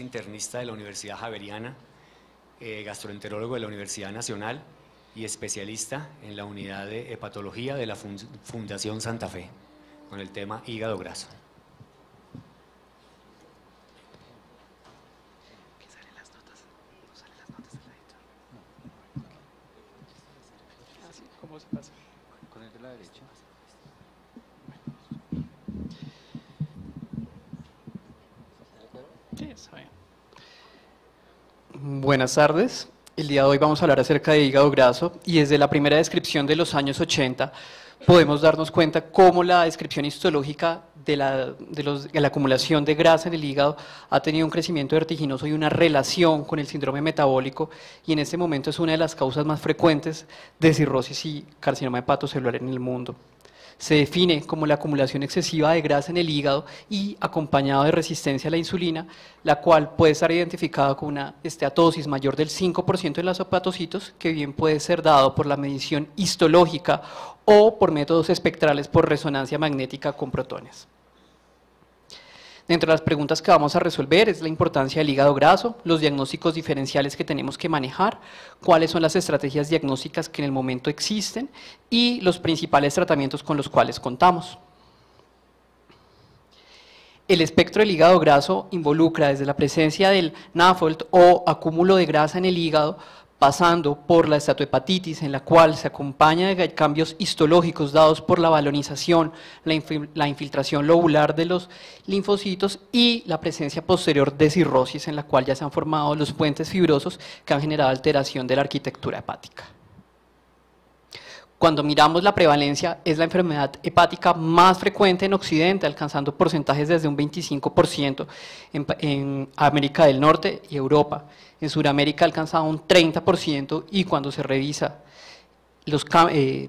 internista de la Universidad Javeriana, eh, gastroenterólogo de la Universidad Nacional y especialista en la unidad de hepatología de la Fundación Santa Fe, con el tema hígado graso. ¿Cómo se pasa? Buenas tardes. El día de hoy vamos a hablar acerca de hígado graso y desde la primera descripción de los años 80 podemos darnos cuenta cómo la descripción histológica de la, la, acumulación de grasa en el hígado ha tenido un crecimiento vertiginoso y una relación con el síndrome metabólico y en este momento es una de las causas más frecuentes de cirrosis y carcinoma hepatocelular en el mundo. Se define como la acumulación excesiva de grasa en el hígado y acompañado de resistencia a la insulina, la cual puede ser identificada con una esteatosis mayor del 5% en los hepatocitos, que bien puede ser dado por la medición histológica o por métodos espectrales por resonancia magnética con protones. Entre de las preguntas que vamos a resolver es la importancia del hígado graso, los diagnósticos diferenciales que tenemos que manejar, cuáles son las estrategias diagnósticas que en el momento existen y los principales tratamientos con los cuales contamos. El espectro del hígado graso involucra desde la presencia del NAFOLT o acúmulo de grasa en el hígado, pasando por la estatohepatitis, en la cual se acompaña de cambios histológicos dados por la balonización, la, la, infiltración lobular de los linfocitos y la presencia posterior de cirrosis, en la cual ya se han formado los puentes fibrosos que han generado alteración de la arquitectura hepática. Cuando miramos la prevalencia, es la enfermedad hepática más frecuente en Occidente, alcanzando porcentajes desde un 25% en, en, América del Norte y Europa. En Sudamérica alcanzado un 30% y cuando se revisa eh,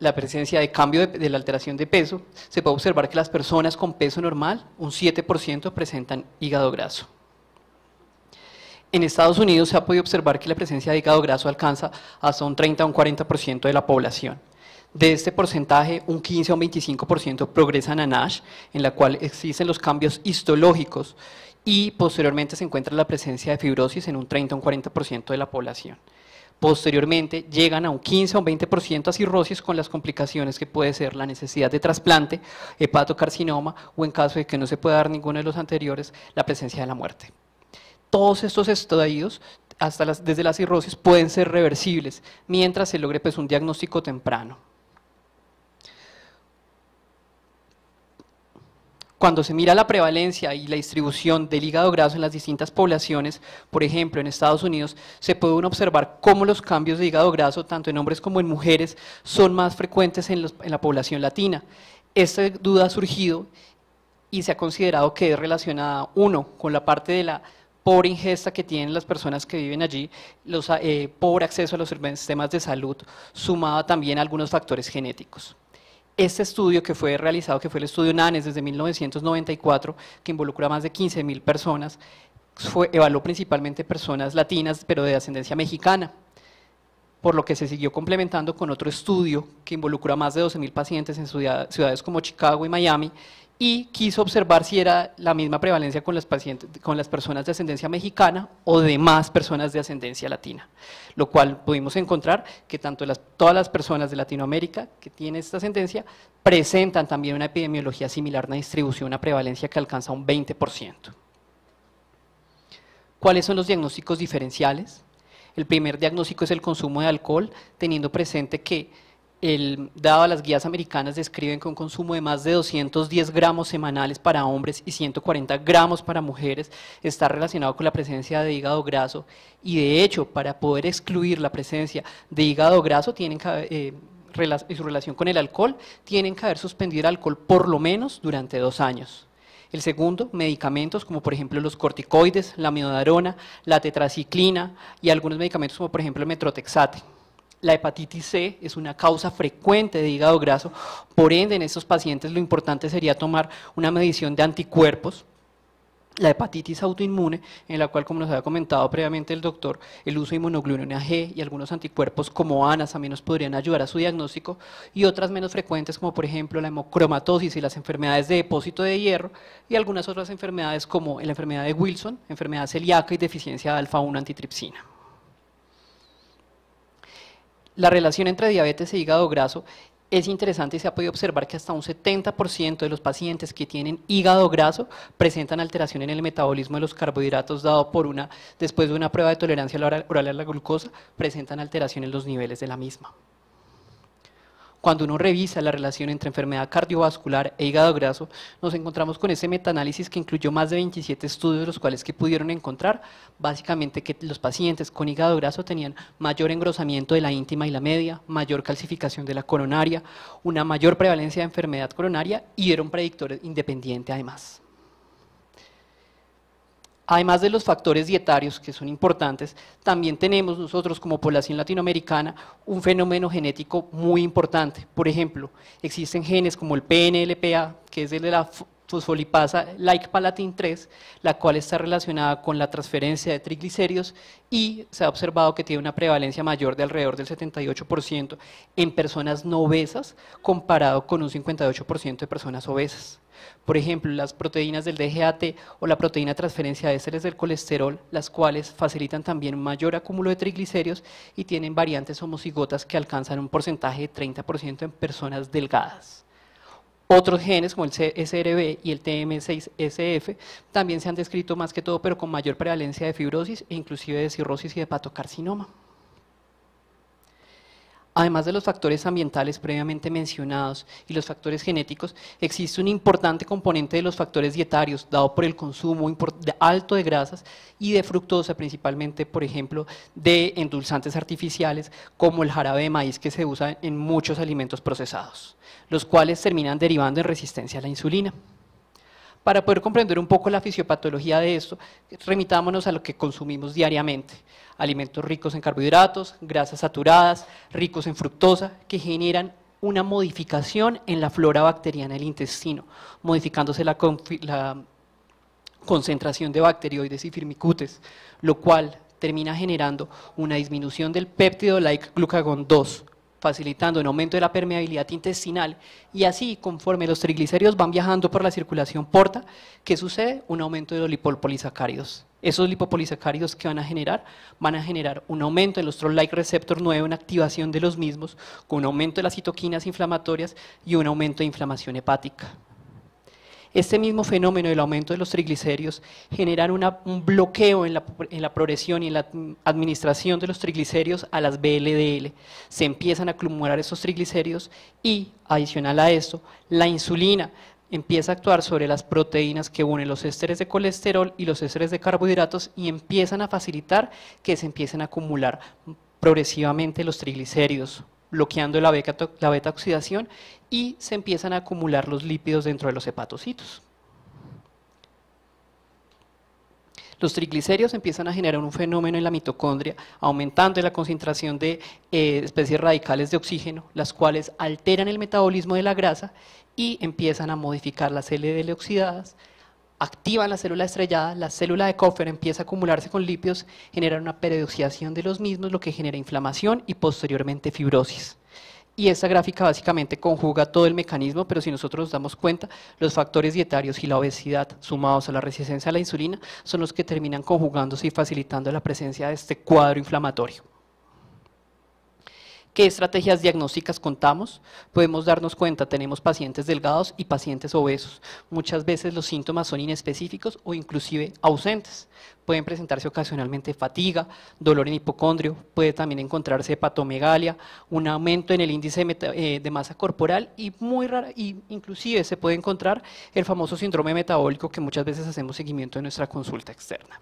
la presencia de cambio de, la alteración de peso, se puede observar que las personas con peso normal, un 7% presentan hígado graso. En Estados Unidos se ha podido observar que la presencia de hígado graso alcanza hasta un 30 o un 40% de la población. De este porcentaje, un 15 o un 25% progresan a NASH, en la cual existen los cambios histológicos y posteriormente se encuentra la presencia de fibrosis en un 30 o un 40% de la población. Posteriormente llegan a un 15 o un 20% a cirrosis con las complicaciones que puede ser la necesidad de trasplante, hepatocarcinoma o en caso de que no se pueda dar ninguno de los anteriores, la presencia de la muerte todos estos estadios, hasta desde la cirrosis, pueden ser reversibles, mientras se logre pues, un diagnóstico temprano. Cuando se mira la prevalencia y la distribución del hígado graso en las distintas poblaciones, por ejemplo en Estados Unidos, se puede observar cómo los cambios de hígado graso, tanto en hombres como en mujeres, son más frecuentes en, en la población latina. Esta duda ha surgido y se ha considerado que es relacionada, uno, con la parte de la por ingesta que tienen las personas que viven allí, los, eh, por acceso a los sistemas de salud, sumado también a algunos factores genéticos. Este estudio que fue realizado, que fue el estudio NANES desde 1994, que involucra a más de 15.000 personas, evaluó principalmente personas latinas, pero de ascendencia mexicana por lo que se siguió complementando con otro estudio que involucra a más de 12.000 pacientes en ciudades como Chicago y Miami y quiso observar si era la misma prevalencia con las, pacientes, con las personas de ascendencia mexicana o demás personas de ascendencia latina, lo cual pudimos encontrar que tanto las, todas las personas de Latinoamérica que tienen esta ascendencia presentan también una epidemiología similar, una distribución, una prevalencia que alcanza un 20%. ¿Cuáles son los diagnósticos diferenciales? El primer diagnóstico es el consumo de alcohol, teniendo presente que el, dado las guías americanas describen que un consumo de más de 210 gramos semanales para hombres y 140 gramos para mujeres está relacionado con la presencia de hígado graso y de hecho para poder excluir la presencia de hígado graso tienen que, y eh, su relación con el alcohol tienen que haber suspendido el alcohol por lo menos durante dos años. El segundo, medicamentos como por ejemplo los corticoides, la amiodarona, la tetraciclina y algunos medicamentos como por ejemplo el metrotexate. La hepatitis C es una causa frecuente de hígado graso, por ende en estos pacientes lo importante sería tomar una medición de anticuerpos, la hepatitis autoinmune, en la cual, como nos había comentado previamente el doctor, el uso de inmunoglobulina G y algunos anticuerpos como ANAS también nos podrían ayudar a su diagnóstico, y otras menos frecuentes como por ejemplo la hemocromatosis y las enfermedades de depósito de hierro, y algunas otras enfermedades como la enfermedad de Wilson, enfermedad celíaca y deficiencia de alfa-1 antitripsina. La relación entre diabetes e hígado graso es interesante y se ha podido observar que hasta un 70% de los pacientes que tienen hígado graso presentan alteración en el metabolismo de los carbohidratos dado por una, después de una prueba de tolerancia oral a la glucosa, presentan alteración en los niveles de la misma. Cuando uno revisa la relación entre enfermedad cardiovascular e hígado graso, nos encontramos con ese metaanálisis que incluyó más de 27 estudios, los cuales que pudieron encontrar básicamente que los pacientes con hígado graso tenían mayor engrosamiento de la íntima y la media, mayor calcificación de la coronaria, una mayor prevalencia de enfermedad coronaria y era un predictor independiente además. Además de los factores dietarios que son importantes, también tenemos nosotros como población latinoamericana un fenómeno genético muy importante. Por ejemplo, existen genes como el PNLPA, que es el de la fosfolipasa like palatin 3, la cual está relacionada con la transferencia de triglicéridos y se ha observado que tiene una prevalencia mayor de alrededor del 78% en personas no obesas comparado con un 58% de personas obesas. Por ejemplo, las proteínas del DGAT o la proteína transferencia de ésteres del colesterol, las cuales facilitan también un mayor acúmulo de triglicéridos y tienen variantes homocigotas que alcanzan un porcentaje de 30% en personas delgadas. Otros genes como el CSRB y el TM6SF también se han descrito más que todo, pero con mayor prevalencia de fibrosis e inclusive de cirrosis y de hepatocarcinoma. Además de los factores ambientales previamente mencionados y los factores genéticos, existe un importante componente de los factores dietarios, dado por el consumo alto de grasas y de fructosa, principalmente, por ejemplo, de endulzantes artificiales, como el jarabe de maíz que se usa en muchos alimentos procesados, los cuales terminan derivando en resistencia a la insulina. Para poder comprender un poco la fisiopatología de esto, remitámonos a lo que consumimos diariamente. Alimentos ricos en carbohidratos, grasas saturadas, ricos en fructosa, que generan una modificación en la flora bacteriana del intestino, modificándose la, concentración de bacterioides y firmicutes, lo cual termina generando una disminución del péptido like glucagón 2, facilitando un aumento de la permeabilidad intestinal y así conforme los triglicéridos van viajando por la circulación porta, ¿qué sucede? Un aumento de los lipopolisacáridos. Esos lipopolisacáridos que van a generar, van a generar un aumento en los troll like receptor 9, una activación de los mismos, con un aumento de las citoquinas inflamatorias y un aumento de inflamación hepática. Este mismo fenómeno del aumento de los triglicéridos generan un bloqueo en la, progresión y en la administración de los triglicéridos a las BLDL. Se empiezan a acumular esos triglicéridos y, adicional a esto, la insulina empieza a actuar sobre las proteínas que unen los ésteres de colesterol y los ésteres de carbohidratos y empiezan a facilitar que se empiecen a acumular progresivamente los triglicéridos bloqueando la, beta, oxidación y se empiezan a acumular los lípidos dentro de los hepatocitos. Los triglicéridos empiezan a generar un fenómeno en la mitocondria, aumentando la concentración de eh, especies radicales de oxígeno, las cuales alteran el metabolismo de la grasa y empiezan a modificar las LDL oxidadas, activan la célula estrellada, la célula de Kupffer empieza a acumularse con lípidos, generan una peroxidación de los mismos, lo que genera inflamación y posteriormente fibrosis. Y esta gráfica básicamente conjuga todo el mecanismo, pero si nosotros nos damos cuenta, los factores dietarios y la obesidad sumados a la resistencia a la insulina son los que terminan conjugándose y facilitando la presencia de este cuadro inflamatorio qué estrategias diagnósticas contamos, podemos darnos cuenta, tenemos pacientes delgados y pacientes obesos. Muchas veces los síntomas son inespecíficos o inclusive ausentes. Pueden presentarse ocasionalmente fatiga, dolor en hipocondrio, puede también encontrarse hepatomegalia, un aumento en el índice de eh, masa corporal y muy rara, y inclusive se puede encontrar el famoso síndrome metabólico que muchas veces hacemos seguimiento en nuestra consulta externa.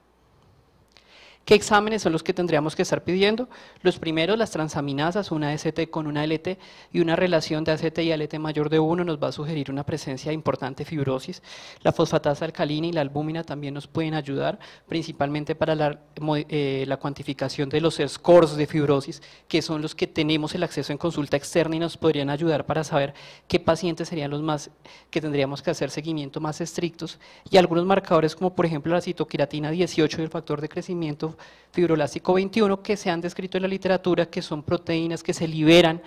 ¿Qué exámenes son los que tendríamos que estar pidiendo? Los primeros, las transaminasas, una ST con una LT y una relación de ACT y LT mayor de 1 nos va a sugerir una presencia importante de fibrosis. La fosfatasa alcalina y la albúmina también nos pueden ayudar, principalmente para eh, la, cuantificación de los scores de fibrosis, que son los que tenemos el acceso en consulta externa y nos podrían ayudar para saber qué pacientes serían los más que tendríamos que hacer seguimiento más estrictos y algunos marcadores como por ejemplo la citoquiratina 18 y el factor de crecimiento fibrolástico 21 que se han descrito en la literatura, que son proteínas que se liberan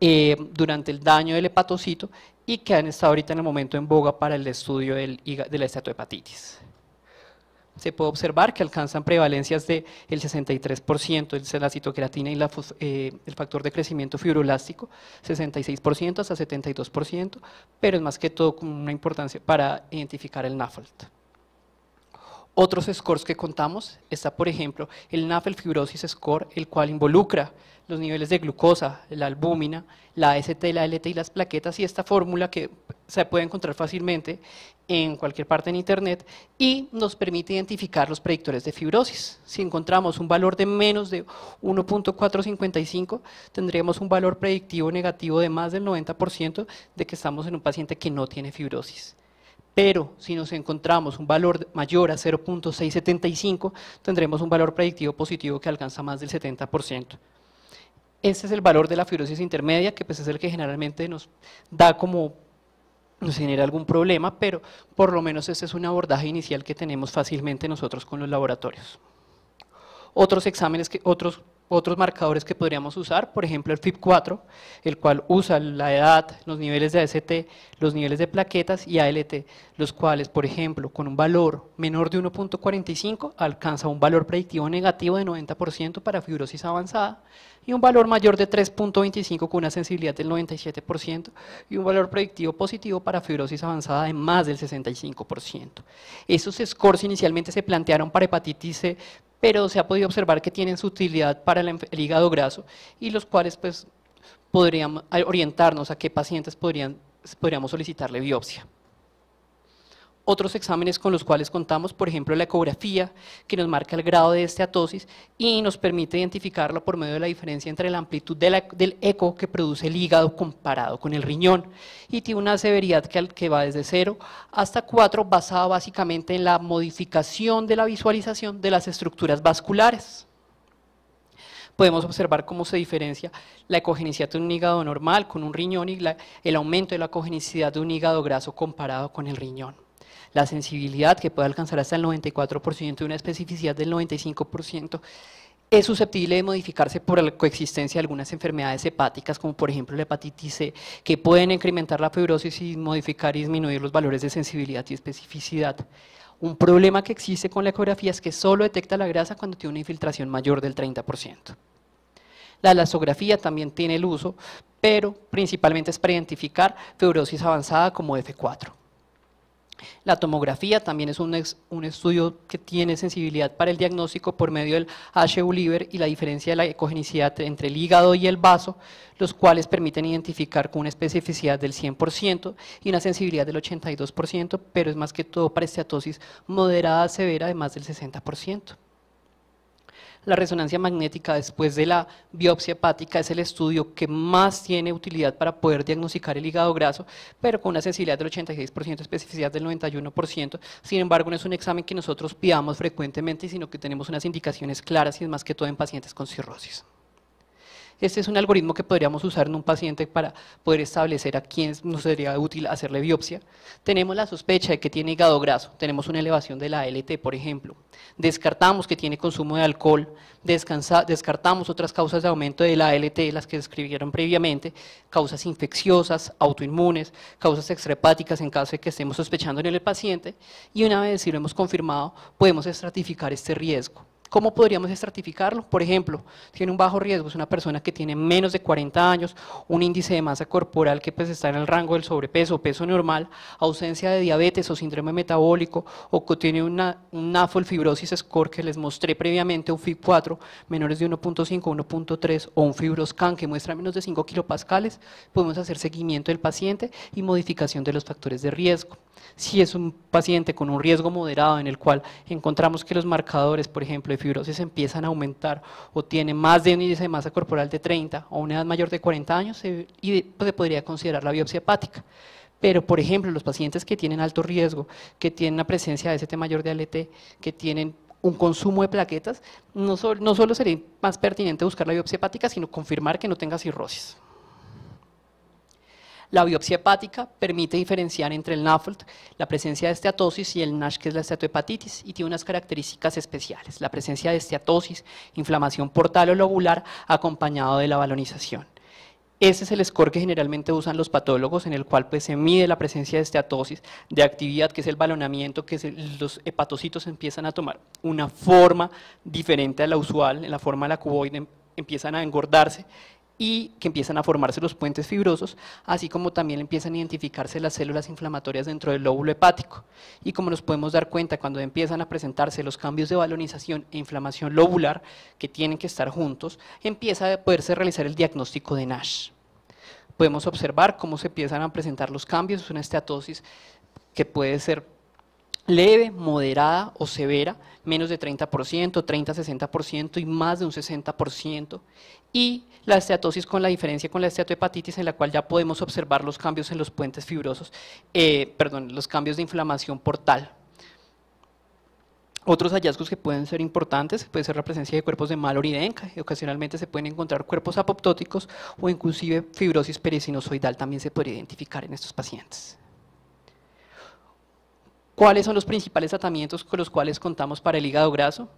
eh, durante el daño del hepatocito y que han estado ahorita en el momento en boga para el estudio del, de la estatohepatitis. Se puede observar que alcanzan prevalencias del 63% de la y eh, el factor de crecimiento fibrolástico, 66% hasta 72%, pero es más que todo con una importancia para identificar el NAFLD. Otros scores que contamos está, por ejemplo, el NAFL Fibrosis Score, el cual involucra los niveles de glucosa, la albúmina, la ST, la LT y las plaquetas, y esta fórmula que se puede encontrar fácilmente en cualquier parte en Internet, y nos permite identificar los predictores de fibrosis. Si encontramos un valor de menos de 1.455, tendríamos un valor predictivo negativo de más del 90% de que estamos en un paciente que no tiene fibrosis. Pero si nos encontramos un valor mayor a 0.675, tendremos un valor predictivo positivo que alcanza más del 70%. Este es el valor de la fibrosis intermedia, que pues, es el que generalmente nos da como nos genera algún problema, pero por lo menos este es un abordaje inicial que tenemos fácilmente nosotros con los laboratorios. Otros exámenes, que, otros otros marcadores que podríamos usar, por ejemplo el FIP4, el cual usa la edad, los niveles de AST, los niveles de plaquetas y ALT, los cuales, por ejemplo, con un valor menor de 1.45 alcanza un valor predictivo negativo de 90% para fibrosis avanzada y un valor mayor de 3.25 con una sensibilidad del 97% y un valor predictivo positivo para fibrosis avanzada de más del 65%. Esos scores inicialmente se plantearon para hepatitis C pero se ha podido observar que tienen su utilidad para el, hígado graso y los cuales pues podrían ah, orientarnos a qué pacientes podrían, podríamos solicitarle biopsia otros exámenes con los cuales contamos, por ejemplo la ecografía, que nos marca el grado de esteatosis y nos permite identificarlo por medio de la diferencia entre la amplitud del eco que produce el hígado comparado con el riñón y tiene una severidad que, va desde 0 hasta 4 basada básicamente en la modificación de la visualización de las estructuras vasculares podemos observar cómo se diferencia la ecogenicidad de un hígado normal con un riñón y el aumento de la ecogenicidad de un hígado graso comparado con el riñón la sensibilidad que puede alcanzar hasta el 94% y una especificidad del 95%, es susceptible de modificarse por la coexistencia de algunas enfermedades hepáticas, como por ejemplo la hepatitis C, que pueden incrementar la fibrosis y modificar y disminuir los valores de sensibilidad y especificidad. Un problema que existe con la ecografía es que solo detecta la grasa cuando tiene una infiltración mayor del 30%. La lasografía también tiene el uso, pero principalmente es para identificar fibrosis avanzada como F4. La tomografía también es un, estudio que tiene sensibilidad para el diagnóstico por medio del H-Uliver y la diferencia de la ecogenicidad entre el hígado y el vaso, los cuales permiten identificar con una especificidad del 100% y una sensibilidad del 82%, pero es más que todo para esteatosis moderada severa de más del 60%. La resonancia magnética después de la biopsia hepática es el estudio que más tiene utilidad para poder diagnosticar el hígado graso, pero con una sensibilidad del 86%, especificidad del 91%. Sin embargo, no es un examen que nosotros pidamos frecuentemente, sino que tenemos unas indicaciones claras y es más que todo en pacientes con cirrosis. Este es un algoritmo que podríamos usar en un paciente para poder establecer a quién nos sería útil hacerle biopsia. Tenemos la sospecha de que tiene hígado graso, tenemos una elevación de la ALT, por ejemplo. Descartamos que tiene consumo de alcohol, descartamos otras causas de aumento de la ALT, las que describieron previamente, causas infecciosas, autoinmunes, causas extrahepáticas en caso de que estemos sospechando en el paciente. Y una vez si lo hemos confirmado, podemos estratificar este riesgo. ¿Cómo podríamos estratificarlo? Por ejemplo, tiene un bajo riesgo, es una persona que tiene menos de 40 años, un índice de masa corporal que pues, está en el rango del sobrepeso, peso normal, ausencia de diabetes o síndrome metabólico, o que tiene un una fibrosis score que les mostré previamente, un FIB4, menores de 1.5, 1.3, o un fibroscan que muestra menos de 5 kilopascales, podemos hacer seguimiento del paciente y modificación de los factores de riesgo. Si es un paciente con un riesgo moderado en el cual encontramos que los marcadores, por ejemplo, de fibrosis empiezan a aumentar o tiene más de un índice de masa corporal de 30 o una edad mayor de 40 años, pues, se, podría considerar la biopsia hepática. Pero, por ejemplo, los pacientes que tienen alto riesgo, que tienen la presencia de ST mayor de ALT, que tienen un consumo de plaquetas, no, solo, no solo sería más pertinente buscar la biopsia hepática, sino confirmar que no tenga cirrosis. La biopsia hepática permite diferenciar entre el NAFLD, la presencia de esteatosis, y el NASH, que es la esteatohepatitis, y tiene unas características especiales, la presencia de esteatosis, inflamación portal o lobular, acompañado de la balonización. Ese es el score que generalmente usan los patólogos, en el cual pues, se mide la presencia de esteatosis, de actividad, que es el balonamiento, que los hepatocitos empiezan a tomar una forma diferente a la usual, en la forma de la cuboide, empiezan a engordarse y que empiezan a formarse los puentes fibrosos, así como también empiezan a identificarse las células inflamatorias dentro del lóbulo hepático. Y como nos podemos dar cuenta, cuando empiezan a presentarse los cambios de balonización e inflamación lobular, que tienen que estar juntos, empieza a poderse realizar el diagnóstico de NASH. Podemos observar cómo se empiezan a presentar los cambios, es una esteatosis que puede ser leve, moderada o severa, menos de 30%, 30-60% y más de un 60%. Y la esteatosis con la diferencia con la esteatohepatitis en la cual ya podemos observar los cambios en los puentes fibrosos, eh, perdón, los cambios de inflamación portal. Otros hallazgos que pueden ser importantes puede ser la presencia de cuerpos de maloridenca, y ocasionalmente se pueden encontrar cuerpos apoptóticos o inclusive fibrosis pericinosoidal también se puede identificar en estos pacientes. ¿Cuáles son los principales tratamientos con los cuales contamos para el hígado graso?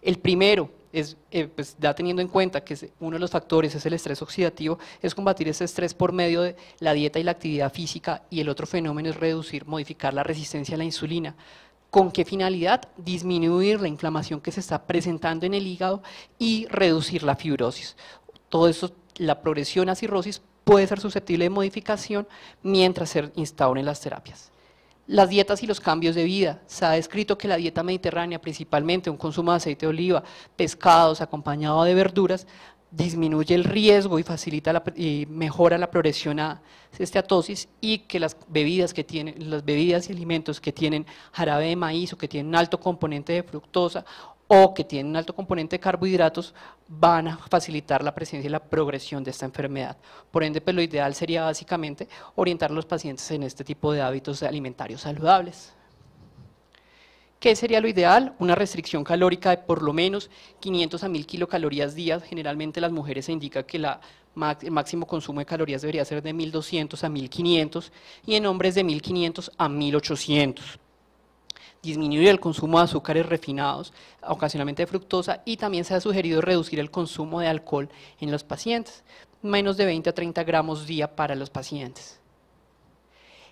El primero, es, eh, pues, teniendo en cuenta que uno de los factores es el estrés oxidativo, es combatir ese estrés por medio de la dieta y la actividad física y el otro fenómeno es reducir, modificar la resistencia a la insulina. ¿Con qué finalidad? Disminuir la inflamación que se está presentando en el hígado y reducir la fibrosis. Todo eso, la progresión a cirrosis puede ser susceptible de modificación mientras se instauren las terapias. Las dietas y los cambios de vida. Se ha descrito que la dieta mediterránea, principalmente un consumo de aceite de oliva, pescados acompañado de verduras, disminuye el riesgo y facilita la, y mejora la progresión a esteatosis y que las bebidas que tienen las bebidas y alimentos que tienen jarabe de maíz o que tienen alto componente de fructosa o que tienen un alto componente de carbohidratos van a facilitar la presencia y la progresión de esta enfermedad. Por ende, pues lo ideal sería básicamente orientar a los pacientes en este tipo de hábitos alimentarios saludables. ¿Qué sería lo ideal? Una restricción calórica de por lo menos 500 a 1000 kilocalorías días. Generalmente las mujeres se indica que la, el máximo consumo de calorías debería ser de 1200 a 1500 y en hombres de 1500 a 1800 disminuir el consumo de azúcares refinados, ocasionalmente de fructosa, y también se ha sugerido reducir el consumo de alcohol en los pacientes, menos de 20 a 30 gramos día para los pacientes.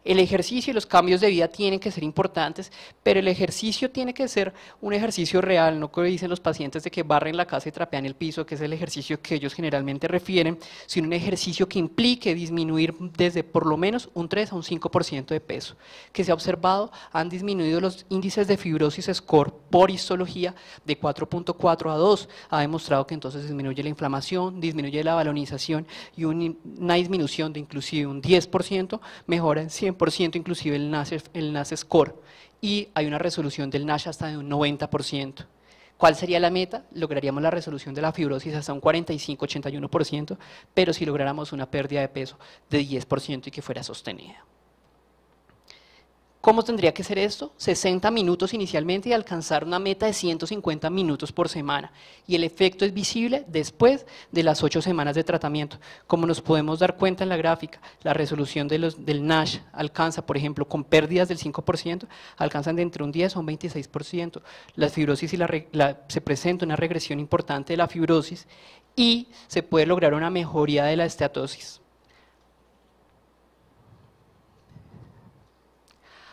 El ejercicio y los cambios de vida tienen que ser importantes, pero el ejercicio tiene que ser un ejercicio real, no como dicen los pacientes de que barren la casa y trapean el piso, que es el ejercicio que ellos generalmente refieren, sino un ejercicio que implique disminuir desde por lo menos un 3 a un 5% de peso. Que se ha observado, han disminuido los índices de fibrosis score por histología de 4.4 a 2. Ha demostrado que entonces disminuye la inflamación, disminuye la balonización y una disminución de inclusive un 10% mejora en 100 inclusive el NAS, el NAS Score, y hay una resolución del NASH hasta de un 90%. ¿Cuál sería la meta? Lograríamos la resolución de la fibrosis hasta un 45-81%, pero si lográramos una pérdida de peso de 10% y que fuera sostenida. ¿Cómo tendría que ser esto? 60 minutos inicialmente y alcanzar una meta de 150 minutos por semana. Y el efecto es visible después de las 8 semanas de tratamiento. Como nos podemos dar cuenta en la gráfica, la resolución del NASH alcanza, por ejemplo, con pérdidas del 5%, alcanzan de entre un 10 o un 26%. La fibrosis y se presenta una regresión importante de la fibrosis y se puede lograr una mejoría de la esteatosis.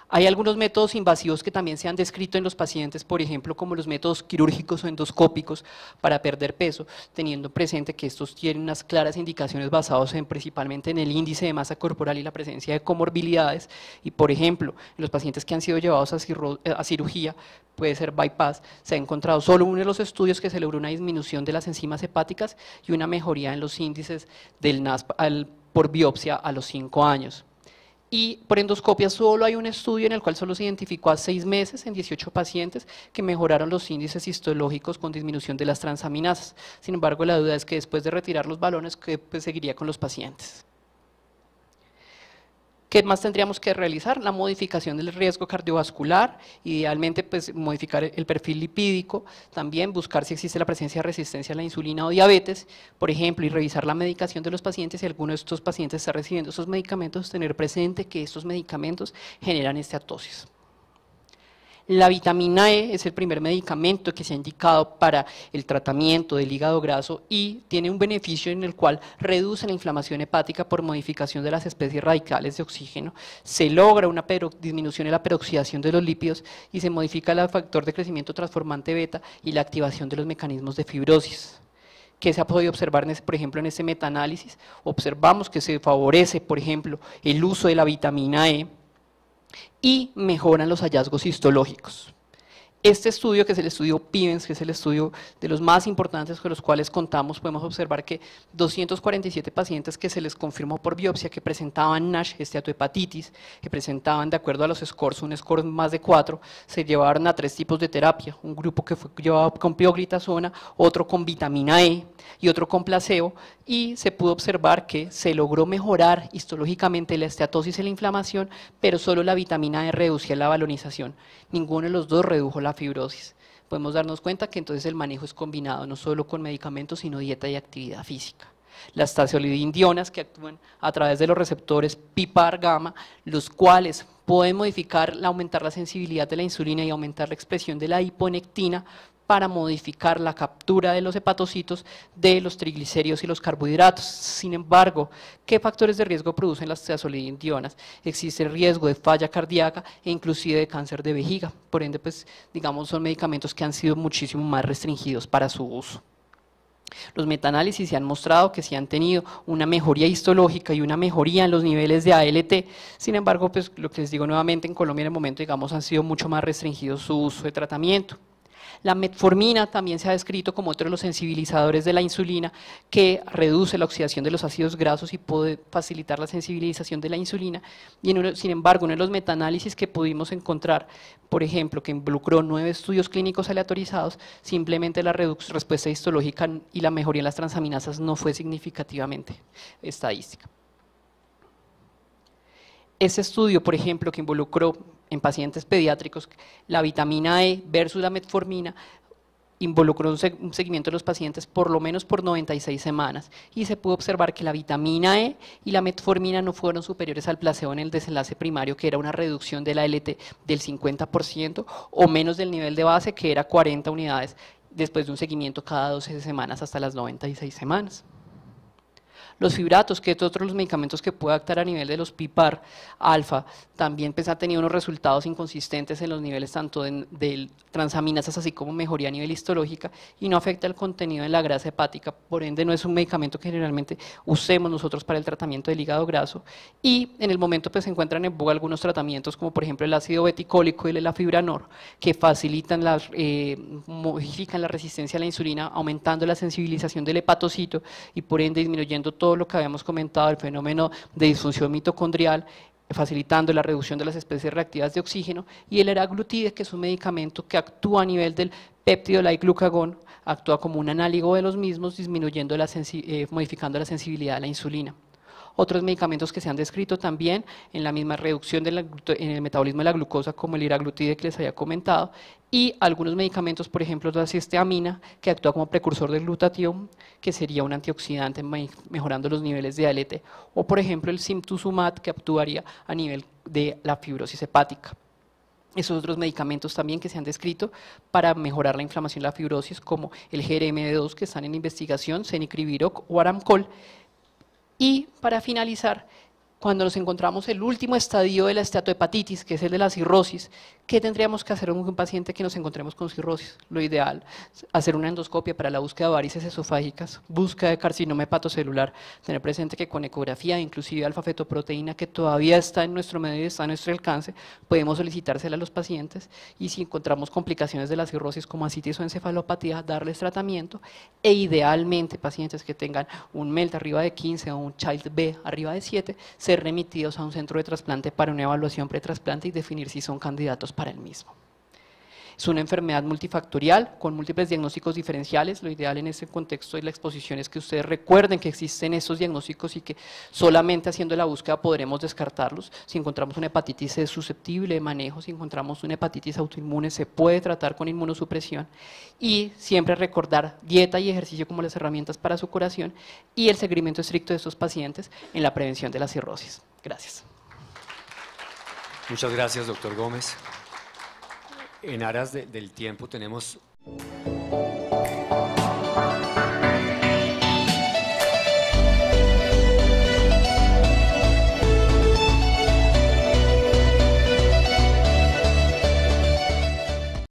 Hay algunos métodos invasivos que también se han descrito en los pacientes, por ejemplo, como los métodos quirúrgicos o endoscópicos para perder peso, teniendo presente que estos tienen unas claras indicaciones basadas en, principalmente en el índice de masa corporal y la presencia de comorbilidades. Y, por ejemplo, en los pacientes que han sido llevados a, eh, cirugía, puede ser bypass, se ha encontrado solo uno de los estudios que celebró una disminución de las enzimas hepáticas y una mejoría en los índices del NASP por biopsia a los cinco años. Y por endoscopia solo hay un estudio en el cual solo se identificó a seis meses en 18 pacientes que mejoraron los índices histológicos con disminución de las transaminasas. Sin embargo, la duda es que después de retirar los balones, ¿qué pues, seguiría con los pacientes? ¿Qué más tendríamos que realizar? La modificación del riesgo cardiovascular, idealmente pues, modificar el perfil lipídico, también buscar si existe la presencia de resistencia a la insulina o diabetes, por ejemplo, y revisar la medicación de los pacientes, si alguno de estos pacientes está recibiendo esos medicamentos, tener presente que estos medicamentos generan esteatosis. La vitamina E es el primer medicamento que se ha indicado para el tratamiento del hígado graso y tiene un beneficio en el cual reduce la inflamación hepática por modificación de las especies radicales de oxígeno, se logra una disminución en la peroxidación de los lípidos y se modifica el factor de crecimiento transformante beta y la activación de los mecanismos de fibrosis que se ha podido observar, por ejemplo, en ese metaanálisis, observamos que se favorece, por ejemplo, el uso de la vitamina E y mejoran los hallazgos histológicos. Este estudio, que es el estudio Pivens, que es el estudio de los más importantes con los cuales contamos, podemos observar que 247 pacientes que se les confirmó por biopsia que presentaban NASH, esteatohepatitis, que presentaban de acuerdo a los scores, un score más de cuatro, se llevaron a tres tipos de terapia, un grupo que fue llevado con pioglitazona, otro con vitamina E y otro con placebo, y se pudo observar que se logró mejorar histológicamente la esteatosis y la inflamación, pero solo la vitamina E reducía la balonización, Ninguno de los dos redujo la fibrosis. Podemos darnos cuenta que entonces el manejo es combinado no solo con medicamentos, sino dieta y actividad física. Las taseolidindionas que actúan a través de los receptores PIPAR gamma, los cuales pueden modificar, aumentar la sensibilidad de la insulina y aumentar la expresión de la hiponectina, para modificar la captura de los hepatocitos de los triglicéridos y los carbohidratos. Sin embargo, ¿qué factores de riesgo producen las teasolidionas? Existe el riesgo de falla cardíaca e inclusive de cáncer de vejiga. Por ende, pues, digamos, son medicamentos que han sido muchísimo más restringidos para su uso. Los metaanálisis se han mostrado que sí han tenido una mejoría histológica y una mejoría en los niveles de ALT. Sin embargo, pues lo que les digo nuevamente, en Colombia en el momento, digamos, han sido mucho más restringidos su uso de tratamiento. La metformina también se ha descrito como otro de los sensibilizadores de la insulina que reduce la oxidación de los ácidos grasos y puede facilitar la sensibilización de la insulina. Y sin embargo, uno de los metaanálisis que pudimos encontrar, por ejemplo, que involucró nueve estudios clínicos aleatorizados, simplemente la respuesta histológica y la mejoría en las transaminasas no fue significativamente estadística. Ese estudio, por ejemplo, que involucró en pacientes pediátricos la vitamina E versus la metformina, involucró un, seguimiento de los pacientes por lo menos por 96 semanas y se pudo observar que la vitamina E y la metformina no fueron superiores al placebo en el desenlace primario, que era una reducción de la LT del 50% o menos del nivel de base, que era 40 unidades, después de un seguimiento cada 12 semanas hasta las 96 semanas. Los fibratos, que es otro de los medicamentos que puede actuar a nivel de los PIPAR alfa, también pues, ha tenido unos resultados inconsistentes en los niveles tanto de, transaminasas, así como mejoría a nivel histológica, y no afecta el contenido de la grasa hepática, por ende no es un medicamento que generalmente usemos nosotros para el tratamiento del hígado graso, y en el momento pues, se encuentran en boga algunos tratamientos, como por ejemplo el ácido beticólico y la fibranor, que facilitan, la, eh, modifican la resistencia a la insulina, aumentando la sensibilización del hepatocito, y por ende disminuyendo todo todo lo que habíamos comentado, el fenómeno de disfunción mitocondrial, facilitando la reducción de las especies reactivas de oxígeno, y el eraglutide, que es un medicamento que actúa a nivel del péptido la glucagón, actúa como un análogo de los mismos, disminuyendo la eh, modificando la sensibilidad a la insulina. Otros medicamentos que se han descrito también en la misma reducción en el metabolismo de la glucosa, como el iraglutide que les había comentado, y algunos medicamentos, por ejemplo, la cisteamina, que actúa como precursor del glutatión, que sería un antioxidante mejorando los niveles de ALT, o por ejemplo el simtuzumat, que actuaría a nivel de la fibrosis hepática esos otros medicamentos también que se han descrito para mejorar la inflamación la fibrosis, como el GRM2 que están en investigación, senicriviroc o aramcol, y para finalizar, cuando nos encontramos el último estadio de la esteatohepatitis, que es el de la cirrosis, ¿qué tendríamos que hacer con un paciente que nos encontremos con cirrosis? Lo ideal, hacer una endoscopia para la búsqueda de varices esofágicas, búsqueda de carcinoma hepatocelular, tener presente que con ecografía, inclusive alfa-fetoproteína, que todavía está en nuestro medio y está a nuestro alcance, podemos solicitársela a los pacientes y si encontramos complicaciones de la cirrosis como asitis o encefalopatía, darles tratamiento e idealmente pacientes que tengan un MELT arriba de 15 o un CHILD-B arriba de 7, ser remitidos a un centro de trasplante para una evaluación pretrasplante y definir si son candidatos para el mismo. Es una enfermedad multifactorial con múltiples diagnósticos diferenciales. Lo ideal en ese contexto de la exposición es que ustedes recuerden que existen esos diagnósticos y que solamente haciendo la búsqueda podremos descartarlos. Si encontramos una hepatitis es susceptible de manejo, si encontramos una hepatitis autoinmune se puede tratar con inmunosupresión y siempre recordar dieta y ejercicio como las herramientas para su curación y el seguimiento estricto de estos pacientes en la prevención de la cirrosis. Gracias. Muchas gracias, doctor Gómez en aras del tiempo tenemos...